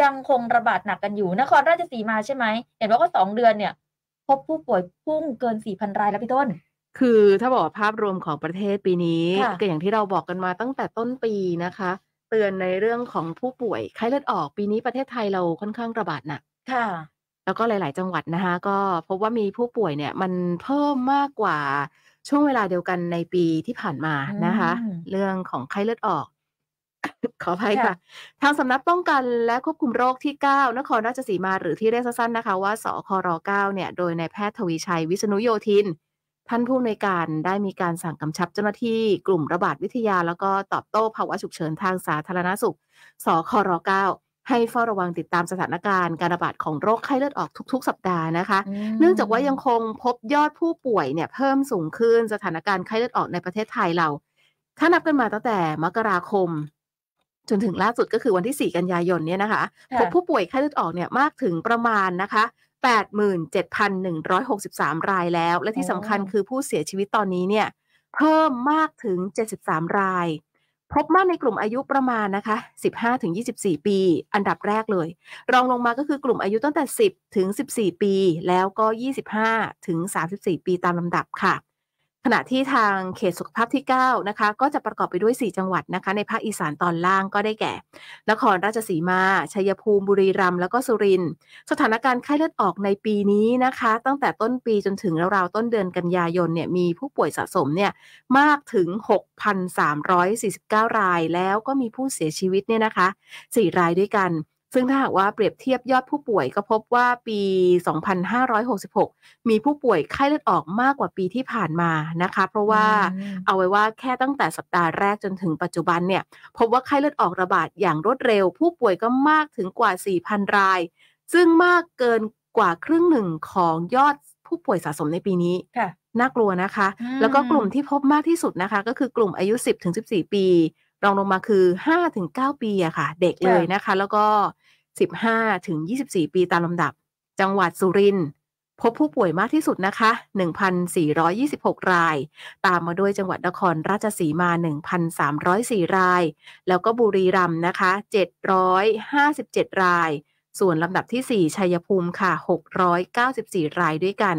ยังคงระบาดหนักกันอยู่ นครราชสีมาใช่ไหม เห็นว่าก็สองเดือนเนี่ย พบผู้ป่วยพุ่งเกินสี่พันรายแล้วพี่ต้น คือถ้าบอกภาพรวมของประเทศปีนี้ ก็อย่างที่เราบอกกันมาตั้งแต่ต้นปีนะคะ เตือนในเรื่องของผู้ป่วยไข้เลือดออกปีนี้ประเทศไทยเราค่อนข้างระบาดหนักค่ะ แล้วก็หลาย ๆ จังหวัดนะคะ ก็พบว่ามีผู้ป่วยเนี่ยมันเพิ่มมากกว่าช่วงเวลาเดียวกันในปีที่ผ่านมานะคะ เรื่องของไข้เลือดออกขออภัยค่ะ ทางสำนักป้องกันและควบคุมโรคที่ 9 นครราชสีมาหรือที่เรียกสั้นๆนะคะว่าสคร 9 เนี่ย โดยนายแพทย์ทวีชัยวิษณุโยธินท่านผู้อำนวยการได้มีการสั่งกำชับเจ้าหน้าที่ กลุ่มระบาดวิทยาแล้วก็ตอบโต้ภาวะฉุกเฉินทางสาธารณสุข สคร 9 ให้เฝ้าระวังติดตามสถานการณ์การระบาดของโรคไข้เลือดออกทุก ๆ สัปดาห์นะคะ เนื่องจากว่ายังคงพบยอดผู้ป่วยเนี่ย เพิ่มสูงขึ้นสถานการณ์ไข้เลือดออกในประเทศไทยเราถ้านับกันมาตั้งแต่มกราคมจนถึงล่าสุดก็คือวันที่ 4 กันยายนเนี่ยนะคะ พบผู้ป่วยไข้เลือดออกเนี่ยมากถึงประมาณนะคะ87,163 รายแล้ว และที่สำคัญคือผู้เสียชีวิตตอนนี้เนี่ยเพิ่มมากถึง 73 ราย พบมากในกลุ่มอายุประมาณนะคะ 15-24 ปีอันดับแรกเลย รองลงมาก็คือกลุ่มอายุตั้งแต่ 10-14 ปีแล้วก็ 25-34 ปีตามลำดับค่ะขณะที่ทางเขตสุขภาพที่ 9 นะคะ ก็จะประกอบไปด้วย 4 จังหวัดนะคะ ในภาคอีสานตอนล่างก็ได้แก่ นครราชสีมา ชัยภูมิบุรีรัมย์ แล้วก็สุรินทร์ สถานการณ์ไข้เลือดออกในปีนี้นะคะ ตั้งแต่ต้นปีจนถึงราวๆต้นเดือนกันยายนเนี่ย มีผู้ป่วยสะสมเนี่ย มากถึง 6,349 รายแล้วก็มีผู้เสียชีวิตเนี่ยนะคะ 4 รายด้วยกันซึ่งถ้าหากว่าเปรียบเทียบยอดผู้ป่วยก็พบว่าปี 2566 มีผู้ป่วยไข้เลือดออกมากกว่าปีที่ผ่านมานะคะ เพราะว่าเอาไว้ว่าแค่ตั้งแต่สัปดาห์แรกจนถึงปัจจุบันเนี่ย พบว่าไข้เลือดออกระบาดอย่างรวดเร็ว ผู้ป่วยก็มากถึงกว่า 4,000 ราย ซึ่งมากเกินกว่าครึ่งหนึ่งของยอดผู้ป่วยสะสมในปีนี้น่ากลัวนะคะ แล้วก็กลุ่มที่พบมากที่สุดนะคะ ก็คือกลุ่มอายุ 10-14 ปีรองลงมาคือ 5-9 ปีอะค่ะ เด็กเลยนะคะ แล้วก็15 ถึง 24 ปี ตามลำดับ จังหวัดสุรินทร์พบผู้ป่วยมากที่สุดนะคะ 1,426 ราย ตามมาด้วยจังหวัดนครราชสีมา 1,304ราย แล้วก็บุรีรัมย์นะคะ757ราย ส่วนลำดับที่ 4 ชัยภูมิค่ะ 694 รายด้วยกัน